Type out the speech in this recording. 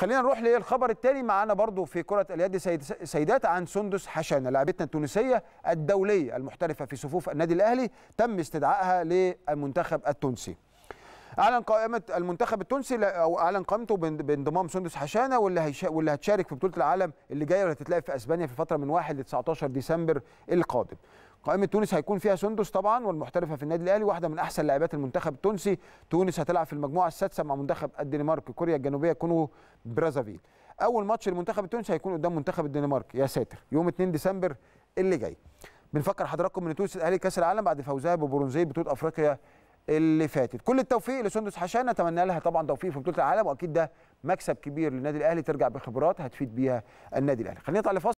خلينا نروح للخبر الثاني معانا برضو في كرة اليد سيدات عن سندس حشانة لاعبتنا التونسية الدولية المحترفة في صفوف النادي الأهلي تم استدعائها للمنتخب التونسي اعلن قائمه المنتخب التونسي او اعلن قائمته بانضمام سندس حشانه واللي واللي هتشارك في بطوله العالم اللي جايه واللي هتتلعب في اسبانيا في فتره من 1 ل 19 ديسمبر القادم قائمه تونس هيكون فيها سندس طبعا والمحترفه في النادي الاهلي واحده من احسن لاعبات المنتخب التونسي تونس هتلعب في المجموعه السادسه مع منتخب الدنمارك كوريا الجنوبيه كونغو برازافيل اول ماتش للمنتخب التونسي هيكون قدام منتخب الدنمارك يا ساتر يوم 2 ديسمبر اللي جاي بنفكر حضراتكم ان تونس الاهلي كاس العالم بعد فوزها ببرونزيه بطوله افريقيا اللي فاتت كل التوفيق لسندس حشان نتمنى لها طبعا توفيق في بطوله العالم واكيد ده مكسب كبير للنادي الاهلي ترجع بخبرات هتفيد بيها النادي الاهلي خلينا نطلع لفاصل